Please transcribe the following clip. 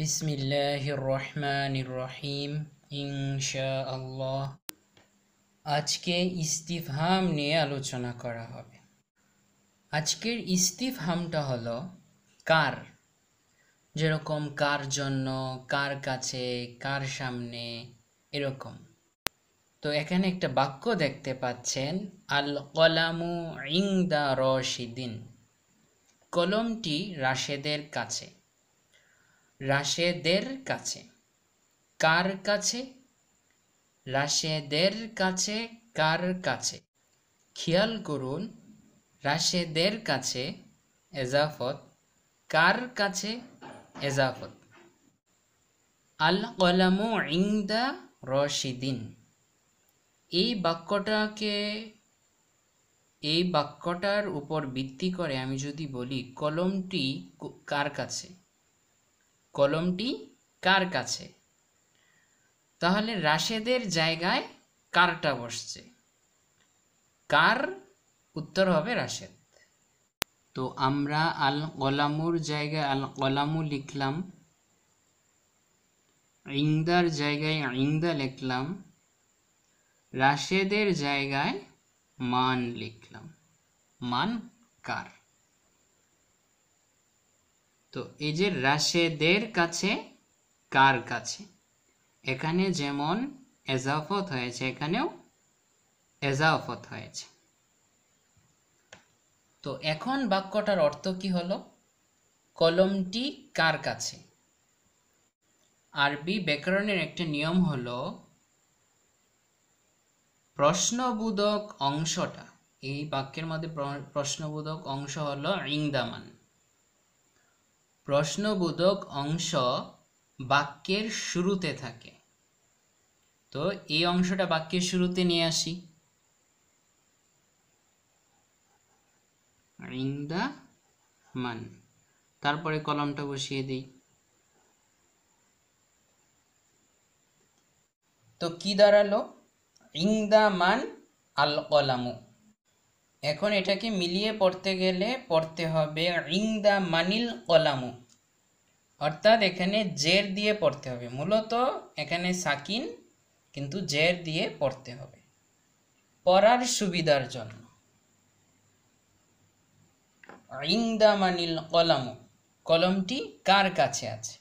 বিসমিল্লাহির রহমানির রহিম আল্লাহ আজকে ইস্তিফহাম নিয়ে আলোচনা করা হবে আজকের ইস্তিফহামটা হলো কার যেরকম কার জন্য কার কাছে কার সামনে এরকম তো এখানে একটা বাক্য দেখতে পাচ্ছেন আল কলামু দা রশিদিন কলমটি রাশেদের কাছে রাশেদের কাছে কার কাছে রাশেদের কাছে কার কাছে খেয়াল করুন রাশেদের কাছে এজাফত কার কাছে এজাফত আল কলামু ইংদা রশিদিন এই বাক্যটাকে এই বাক্যটার উপর ভিত্তি করে আমি যদি বলি কলমটি কার কাছে কলমটি কার কাছে তাহলে রাশেদের জায়গায় কারটা বসছে কার উত্তর হবে রাশেদ তো আমরা আল কলামুর জায়গায় আল কলামু লিখলাম ইংদার জায়গায় ইংদা লিখলাম রাশেদের জায়গায় মান লিখলাম মান কার তো এই যে রাশেদের কাছে কার কাছে এখানে যেমন এজাফত হয়েছে এখানেও এজাফত হয়েছে তো এখন বাক্যটার অর্থ কি হলো কলমটি কার কাছে আরবি ব্যাকরণের একটা নিয়ম হলো প্রশ্নবোধক অংশটা এই বাক্যের মধ্যে প্রশ্নবোধক অংশ হলো ইংদামান প্রশ্নবোধক অংশ বাক্যের শুরুতে থাকে তো এই অংশটা বাক্যের শুরুতে নিয়ে আসি রিং দা মান তারপরে কলমটা বসিয়ে দিই তো কি দাঁড়ালো ইং দা মান আল কলামু এখন এটাকে মিলিয়ে পড়তে গেলে পড়তে হবে দা মানিল কলামু অর্থাৎ এখানে জের দিয়ে পড়তে হবে মূলত এখানে সাকিন কিন্তু জের দিয়ে পড়তে হবে পড়ার সুবিধার জন্য দা মানিল কলামু কলমটি কার কাছে আছে